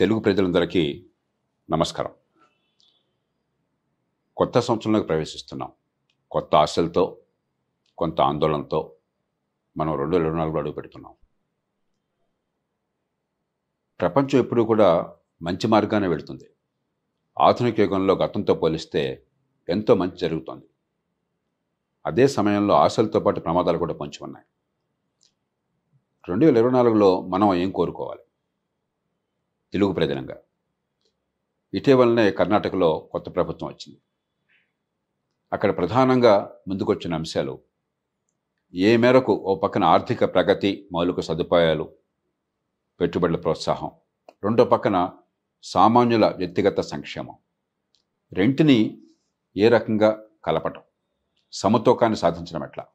తెలుగు ప్రజలందరికీ నమస్కారం కొత్త సంవత్సరంలోకి ప్రవేశిస్తున్నాం కొత్త ఆశలతో కొంత ఆందోళనతో మనం రెండు వేల ఇరవై అడుగు పెడుతున్నాం ప్రపంచం ఎప్పుడూ కూడా మంచి మార్గానే వెళుతుంది ఆధునిక యుగంలో గతంతో పోలిస్తే ఎంతో మంచి జరుగుతుంది అదే సమయంలో ఆశలతో పాటు ప్రమాదాలు కూడా పంచి ఉన్నాయి రెండు వేల ఇరవై నాలుగులో మనం ఏం కోరుకోవాలి తెలుగు ప్రజలంగా ఇటీవలనే కర్ణాటకలో కొత్త ప్రభుత్వం వచ్చింది అక్కడ ప్రధానంగా ముందుకొచ్చిన అంశాలు ఏ మేరకు ఓ పక్కన ఆర్థిక ప్రగతి మౌలిక సదుపాయాలు పెట్టుబడుల ప్రోత్సాహం రెండో పక్కన సామాన్యుల వ్యక్తిగత సంక్షేమం రెంటిని ఏ రకంగా కలపటం సమతూకాన్ని సాధించడం ఎట్లా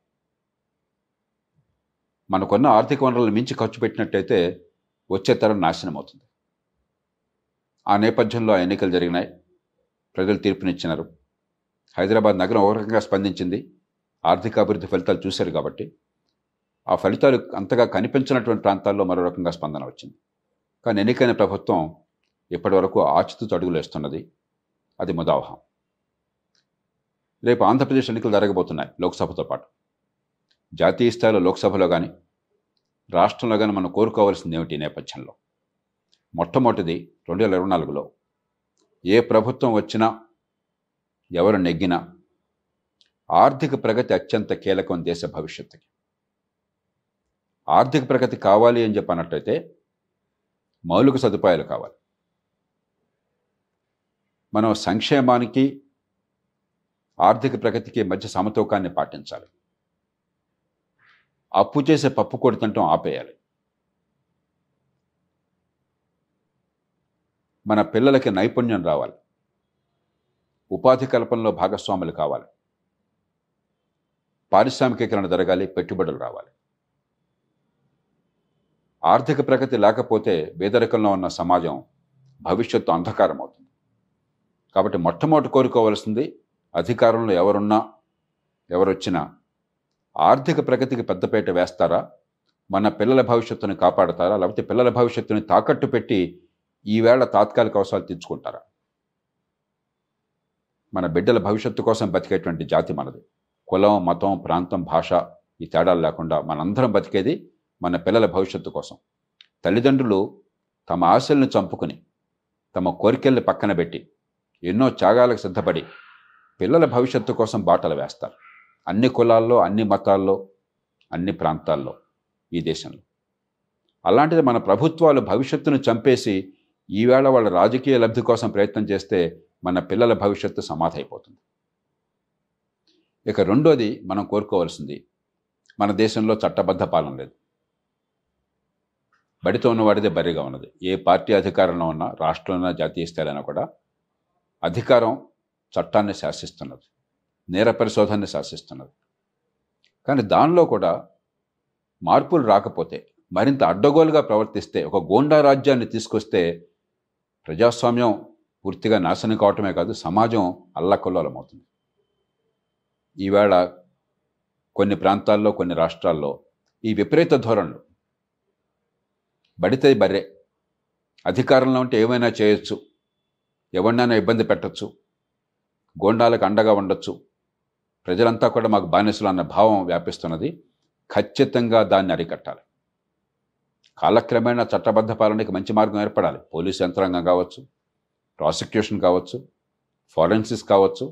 మనకున్న ఆర్థిక వనరులను మించి ఖర్చు పెట్టినట్టయితే వచ్చే తరం నాశనం అవుతుంది ఆ నేపథ్యంలో ఆ ఎన్నికలు జరిగినాయి ప్రజలు తీర్పునిచ్చినారు హైదరాబాద్ నగరం ఒక రకంగా స్పందించింది ఆర్థిక అభివృద్ధి ఫలితాలు చూశారు కాబట్టి ఆ ఫలితాలు అంతగా కనిపించినటువంటి ప్రాంతాల్లో మరో రకంగా స్పందన వచ్చింది కానీ ఎన్నికైన ప్రభుత్వం ఇప్పటి వరకు ఆచితూతు అడుగులు వేస్తున్నది అది ముదావహం రేపు ఆంధ్రప్రదేశ్ ఎన్నికలు జరగబోతున్నాయి లోక్సభతో పాటు జాతీయ స్థాయిలో లోక్సభలో కానీ రాష్ట్రంలో కానీ మనం కోరుకోవాల్సింది ఏమిటి నేపథ్యంలో మొట్టమొదటిది రెండు వేల ఇరవై నాలుగులో ఏ ప్రభుత్వం వచ్చినా ఎవరు నెగ్గినా ఆర్థిక ప్రగతి అత్యంత కీలకం దేశ భవిష్యత్తుకి ఆర్థిక ప్రగతి కావాలి అని చెప్పినట్టయితే మౌలిక సదుపాయాలు కావాలి మనం సంక్షేమానికి ఆర్థిక ప్రగతికి మధ్య సమతూకాన్ని పాటించాలి అప్పు చేసే పప్పు కొడుతుంటాం ఆపేయాలి మన పిల్లలకి నైపుణ్యం రావాలి ఉపాధి కల్పనలో భాగస్వాములు కావాలి పారిశ్రామికీకరణ జరగాలి పెట్టుబడులు రావాలి ఆర్థిక ప్రగతి లేకపోతే వేదరికంలో ఉన్న సమాజం భవిష్యత్తు అంధకారం అవుతుంది కాబట్టి మొట్టమొదటి కోరుకోవలసింది అధికారంలో ఎవరున్నా ఎవరొచ్చినా ఆర్థిక ప్రగతికి పెద్దపేట వేస్తారా మన పిల్లల భవిష్యత్తును కాపాడతారా లేకపోతే పిల్లల భవిష్యత్తుని తాకట్టు పెట్టి ఈవేళ తాత్కాలిక అవసరాలు తీర్చుకుంటారా మన బిడ్డల భవిష్యత్తు కోసం బతికేటువంటి జాతి మనది కులం మతం ప్రాంతం భాష ఈ తేడాలు లేకుండా మనందరం బతికేది మన పిల్లల భవిష్యత్తు కోసం తల్లిదండ్రులు తమ ఆశల్ని చంపుకుని తమ కోరికల్ని పక్కన పెట్టి ఎన్నో త్యాగాలకు సిద్ధపడి పిల్లల భవిష్యత్తు కోసం బాటలు వేస్తారు అన్ని కులాల్లో అన్ని మతాల్లో అన్ని ప్రాంతాల్లో ఈ దేశంలో అలాంటిది మన ప్రభుత్వాలు భవిష్యత్తును చంపేసి ఈవేళ వాళ్ళ రాజకీయ లబ్ధి కోసం ప్రయత్నం చేస్తే మన పిల్లల భవిష్యత్తు సమాధి అయిపోతుంది ఇక రెండోది మనం కోరుకోవాల్సింది మన దేశంలో చట్టబద్ధ పాలన లేదు బడితో ఉన్నవాడిదే బరిగా ఉన్నది ఏ పార్టీ అధికారంలో ఉన్నా రాష్ట్రంలో జాతీయ స్థాయిలో కూడా అధికారం చట్టాన్ని శాసిస్తున్నది నేర పరిశోధనని శాసిస్తున్నది కానీ దానిలో కూడా మార్పులు రాకపోతే మరింత అడ్డగోలుగా ప్రవర్తిస్తే ఒక గోండా రాజ్యాన్ని తీసుకొస్తే ప్రజాస్వామ్యం పూర్తిగా నాశనం కావటమే కాదు సమాజం అవుతుంది ఈవేళ కొన్ని ప్రాంతాల్లో కొన్ని రాష్ట్రాల్లో ఈ విపరీత ధోరణులు బడితే బర్రే అధికారంలో ఉంటే ఏమైనా చేయొచ్చు ఎవరినైనా ఇబ్బంది పెట్టచ్చు గోండాలకు అండగా ఉండొచ్చు ప్రజలంతా కూడా మాకు బానిసలు అన్న భావం వ్యాపిస్తున్నది ఖచ్చితంగా దాన్ని అరికట్టాలి కాలక్రమేణా చట్టబద్ధ పాలనకి మంచి మార్గం ఏర్పడాలి పోలీస్ యంత్రాంగం కావచ్చు ప్రాసిక్యూషన్ కావచ్చు ఫారెన్సిక్స్ కావచ్చు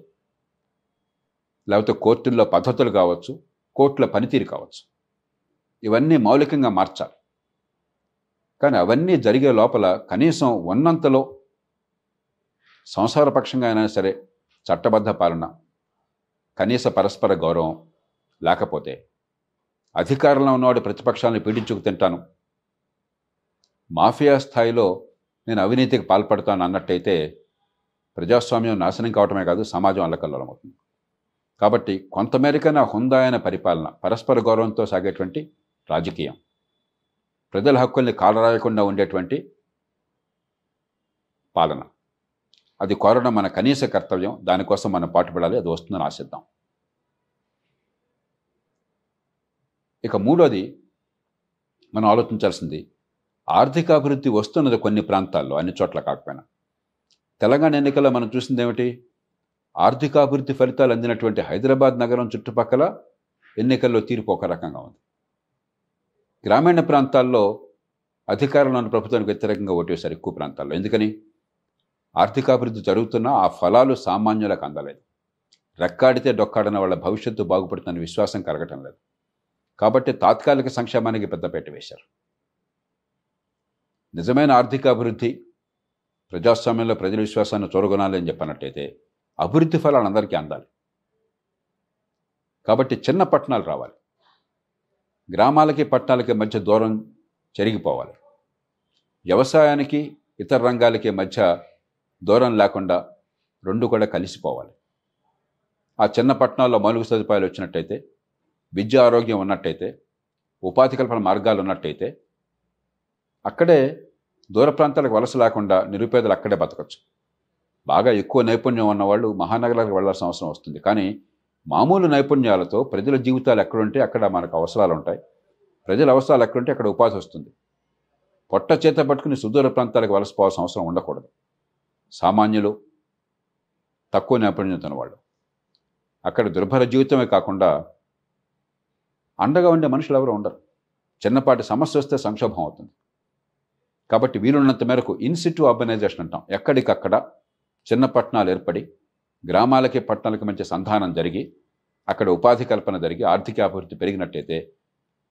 లేకపోతే కోర్టుల్లో పద్ధతులు కావచ్చు కోర్టుల పనితీరు కావచ్చు ఇవన్నీ మౌలికంగా మార్చాలి కానీ అవన్నీ జరిగే లోపల కనీసం ఉన్నంతలో సంసారపక్షంగా అయినా సరే చట్టబద్ధ పాలన కనీస పరస్పర గౌరవం లేకపోతే అధికారంలో ఉన్నవాడు ప్రతిపక్షాలను పీడించుకు తింటాను మాఫియా స్థాయిలో నేను అవినీతికి పాల్పడతాను అన్నట్టయితే ప్రజాస్వామ్యం నాశనం కావటమే కాదు సమాజం అల్లకల్లోలమవుతుంది కాబట్టి కొంతమేరకైనా హుందాయన పరిపాలన పరస్పర గౌరవంతో సాగేటువంటి రాజకీయం ప్రజల హక్కుల్ని కాలరాయకుండా ఉండేటువంటి పాలన అది కోరడం మన కనీస కర్తవ్యం దానికోసం మనం పాటుపడాలి అది వస్తుందని ఆశిద్దాం ఇక మూడోది మనం ఆలోచించాల్సింది ఆర్థికాభివృద్ధి వస్తున్నది కొన్ని ప్రాంతాల్లో అన్ని చోట్ల కాకపోయినా తెలంగాణ ఎన్నికల్లో మనం చూసింది ఏమిటి ఆర్థికాభివృద్ధి ఫలితాలు అందినటువంటి హైదరాబాద్ నగరం చుట్టుపక్కల ఎన్నికల్లో తీర్పు ఒక రకంగా ఉంది గ్రామీణ ప్రాంతాల్లో అధికారులను ప్రభుత్వానికి వ్యతిరేకంగా ఓటేశారు ఎక్కువ ప్రాంతాల్లో ఎందుకని ఆర్థికాభివృద్ధి జరుగుతున్నా ఆ ఫలాలు సామాన్యులకు అందలేదు రెక్కాడితే డొక్కాడిన వాళ్ళ భవిష్యత్తు బాగుపడుతుందని విశ్వాసం కలగటం లేదు కాబట్టి తాత్కాలిక సంక్షేమానికి పెద్దపేట వేశారు నిజమైన ఆర్థిక అభివృద్ధి ప్రజాస్వామ్యంలో ప్రజల విశ్వాసాన్ని చూరగొనాలి అని చెప్పినట్టయితే అభివృద్ధి ఫలాలు అందరికీ అందాలి కాబట్టి చిన్న పట్టణాలు రావాలి గ్రామాలకి పట్టణాలకి మధ్య దూరం జరిగిపోవాలి వ్యవసాయానికి ఇతర రంగాలకి మధ్య దూరం లేకుండా రెండు కూడా కలిసిపోవాలి ఆ చిన్న పట్టణాల్లో మౌలిక సదుపాయాలు వచ్చినట్టయితే విద్య ఆరోగ్యం ఉన్నట్టయితే ఉపాధి కల్పన మార్గాలు ఉన్నట్టయితే అక్కడే దూర ప్రాంతాలకు వలస లేకుండా నిరుపేదలు అక్కడే బతకచ్చు బాగా ఎక్కువ నైపుణ్యం ఉన్నవాళ్ళు మహానగరాలకు వెళ్లాల్సిన అవసరం వస్తుంది కానీ మామూలు నైపుణ్యాలతో ప్రజల జీవితాలు ఎక్కడుంటే అక్కడ మనకు అవసరాలు ఉంటాయి ప్రజల అవసరాలు ఎక్కడుంటే అక్కడ ఉపాధి వస్తుంది పొట్ట చేత పట్టుకుని సుదూర ప్రాంతాలకు వలసపోవాల్సిన అవసరం ఉండకూడదు సామాన్యులు తక్కువ నైపుణ్యం వాళ్ళు అక్కడ దుర్భర జీవితమే కాకుండా అండగా ఉండే మనుషులు ఎవరు ఉండరు చిన్నపాటి సమస్య వస్తే సంక్షోభం అవుతుంది కాబట్టి వీలున్నంత మేరకు ఇన్సిటు ఆర్గనైజేషన్ అంటాం ఎక్కడికక్కడ చిన్న పట్టణాలు ఏర్పడి గ్రామాలకి పట్టణాలకి మంచి సంధానం జరిగి అక్కడ ఉపాధి కల్పన జరిగి ఆర్థిక అభివృద్ధి పెరిగినట్టయితే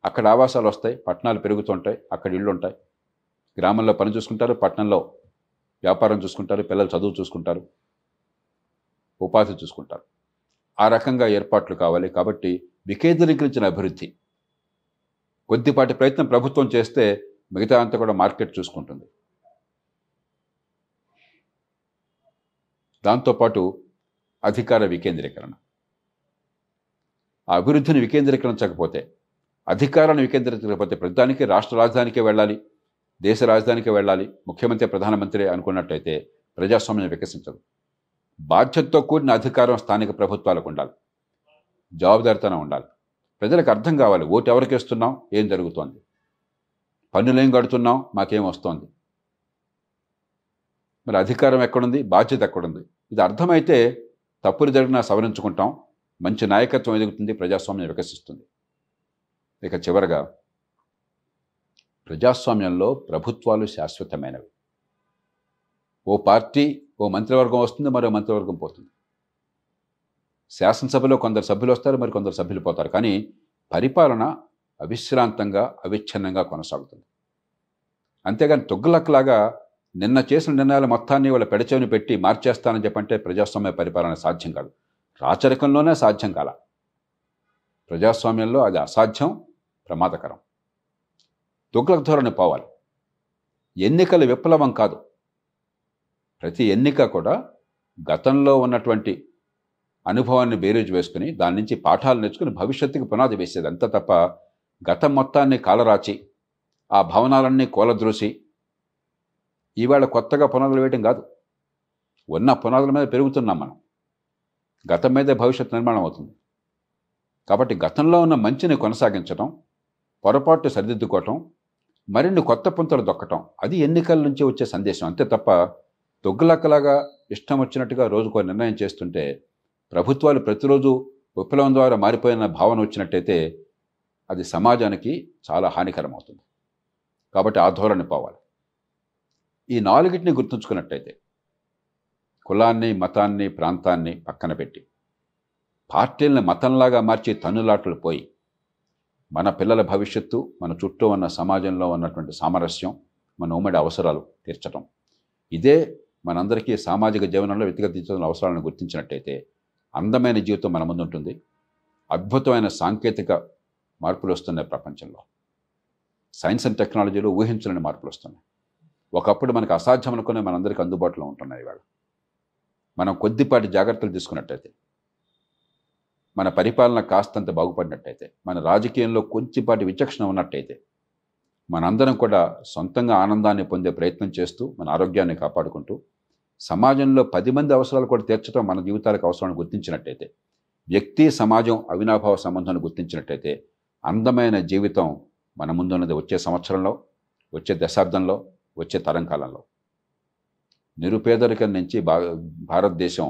అక్కడ ఆవాసాలు వస్తాయి పట్టణాలు పెరుగుతుంటాయి అక్కడ ఇళ్ళు ఉంటాయి గ్రామంలో పని చూసుకుంటారు పట్టణంలో వ్యాపారం చూసుకుంటారు పిల్లలు చదువు చూసుకుంటారు ఉపాధి చూసుకుంటారు ఆ రకంగా ఏర్పాట్లు కావాలి కాబట్టి వికేంద్రీకరించిన అభివృద్ధి కొద్దిపాటి ప్రయత్నం ప్రభుత్వం చేస్తే మిగతా అంతా కూడా మార్కెట్ చూసుకుంటుంది దాంతోపాటు అధికార వికేంద్రీకరణ ఆ అభివృద్ధిని వికేంద్రీకరించకపోతే అధికారాన్ని వికేంద్రీకరించకపోతే ప్రతిదానికి రాష్ట్ర రాజధానికే వెళ్ళాలి దేశ రాజధానికే వెళ్ళాలి ముఖ్యమంత్రి ప్రధానమంత్రి అనుకున్నట్టయితే ప్రజాస్వామ్యం వికసించదు బాధ్యతతో కూడిన అధికారం స్థానిక ప్రభుత్వాలకు ఉండాలి జవాబుదారితనం ఉండాలి ప్రజలకు అర్థం కావాలి ఓటు ఎవరికి ఇస్తున్నాం ఏం జరుగుతోంది పన్నులేం కడుతున్నాం మాకేం వస్తోంది మరి అధికారం ఎక్కడుంది బాధ్యత ఎక్కడుంది ఇది అర్థమైతే తప్పులు జరిగినా సవరించుకుంటాం మంచి నాయకత్వం ఎదుగుతుంది ప్రజాస్వామ్యం వికసిస్తుంది ఇక చివరగా ప్రజాస్వామ్యంలో ప్రభుత్వాలు శాశ్వతమైనవి ఓ పార్టీ ఓ మంత్రివర్గం వస్తుంది మరో మంత్రివర్గం పోతుంది శాసనసభలో కొందరు సభ్యులు వస్తారు మరి కొందరు సభ్యులు పోతారు కానీ పరిపాలన అవిశ్రాంతంగా అవిచ్ఛిన్నంగా కొనసాగుతుంది అంతేగాని తొగ్గులక్కలాగా నిన్న చేసిన నిర్ణయాలు మొత్తాన్ని వాళ్ళ పెడచెవిని పెట్టి మార్చేస్తానని చెప్పంటే ప్రజాస్వామ్య పరిపాలన సాధ్యం కాదు రాచరికంలోనే సాధ్యం కాల ప్రజాస్వామ్యంలో అది అసాధ్యం ప్రమాదకరం తొగ్గులకు ధోరణి పోవాలి ఎన్నికలు విప్లవం కాదు ప్రతి ఎన్నిక కూడా గతంలో ఉన్నటువంటి అనుభవాన్ని బేరేజ్ వేసుకుని దాని నుంచి పాఠాలు నేర్చుకుని భవిష్యత్తుకి పునాది వేసేది అంత తప్ప గతం మొత్తాన్ని కాలరాచి ఆ భవనాలన్నీ కోలద్రూసి ఈవేళ కొత్తగా పునాదులు వేయటం కాదు ఉన్న పునాదుల మీద పెరుగుతున్నాం మనం గతం మీదే భవిష్యత్ నిర్మాణం అవుతుంది కాబట్టి గతంలో ఉన్న మంచిని కొనసాగించడం పొరపాటు సరిదిద్దుకోవటం మరిన్ని కొత్త పుంతలు దొక్కటం అది ఎన్నికల నుంచి వచ్చే సందేశం అంతే తప్ప దొగ్గులక్కలాగా ఇష్టం వచ్చినట్టుగా రోజుకో నిర్ణయం చేస్తుంటే ప్రభుత్వాలు ప్రతిరోజు విప్లవం ద్వారా మారిపోయిన భావన వచ్చినట్టయితే అది సమాజానికి చాలా హానికరం అవుతుంది కాబట్టి ధోరణి పోవాలి ఈ నాలుగిటిని గుర్తుంచుకున్నట్టయితే కులాన్ని మతాన్ని ప్రాంతాన్ని పక్కన పెట్టి పార్టీలను మతంలాగా మార్చి తన్నులాట్లు పోయి మన పిల్లల భవిష్యత్తు మన చుట్టూ ఉన్న సమాజంలో ఉన్నటువంటి సామరస్యం మన ఉమ్మడి అవసరాలు తీర్చడం ఇదే మనందరికీ సామాజిక జీవనంలో వ్యక్తిగత అవసరాలను గుర్తించినట్టయితే అందమైన జీవితం మన ముందు ఉంటుంది అద్భుతమైన సాంకేతిక మార్పులు వస్తున్నాయి ప్రపంచంలో సైన్స్ అండ్ టెక్నాలజీలో ఊహించలేని మార్పులు వస్తున్నాయి ఒకప్పుడు మనకు అసాధ్యం అనుకునే మనందరికీ అందుబాటులో ఉంటున్నాయి ఇవాళ మనం కొద్దిపాటి జాగ్రత్తలు తీసుకున్నట్టయితే మన పరిపాలన కాస్తంత బాగుపడినట్టయితే మన రాజకీయంలో కొంచెంపాటి విచక్షణ ఉన్నట్టయితే మనందరం కూడా సొంతంగా ఆనందాన్ని పొందే ప్రయత్నం చేస్తూ మన ఆరోగ్యాన్ని కాపాడుకుంటూ సమాజంలో పది మంది అవసరాలు కూడా తీర్చడం మన జీవితాలకు అవసరాన్ని గుర్తించినట్టయితే వ్యక్తి సమాజం అవినాభావ సంబంధాన్ని గుర్తించినట్టయితే అందమైన జీవితం మన ముందున్నది వచ్చే సంవత్సరంలో వచ్చే దశాబ్దంలో వచ్చే తరం కాలంలో నిరుపేదరికం నుంచి భా భారతదేశం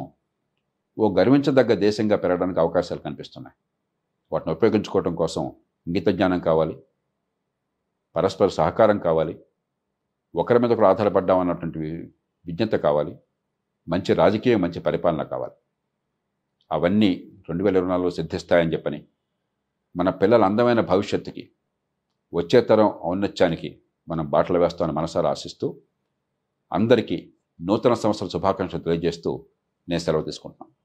ఓ గర్వించదగ్గ దేశంగా పెరగడానికి అవకాశాలు కనిపిస్తున్నాయి వాటిని ఉపయోగించుకోవడం కోసం ఇంగిత జ్ఞానం కావాలి పరస్పర సహకారం కావాలి ఒకరి మీద ఒకరు ఆధారపడ్డాం అన్నటువంటి విజ్ఞత కావాలి మంచి రాజకీయం మంచి పరిపాలన కావాలి అవన్నీ రెండు వేల ఇరవై నాలుగులో సిద్ధిస్తాయని చెప్పని మన పిల్లల అందమైన భవిష్యత్తుకి వచ్చే తరం ఔన్నత్యానికి మనం బాటలు వేస్తామని మనసారా ఆశిస్తూ అందరికీ నూతన సంవత్సర శుభాకాంక్షలు తెలియజేస్తూ నేను సెలవు తీసుకుంటున్నాను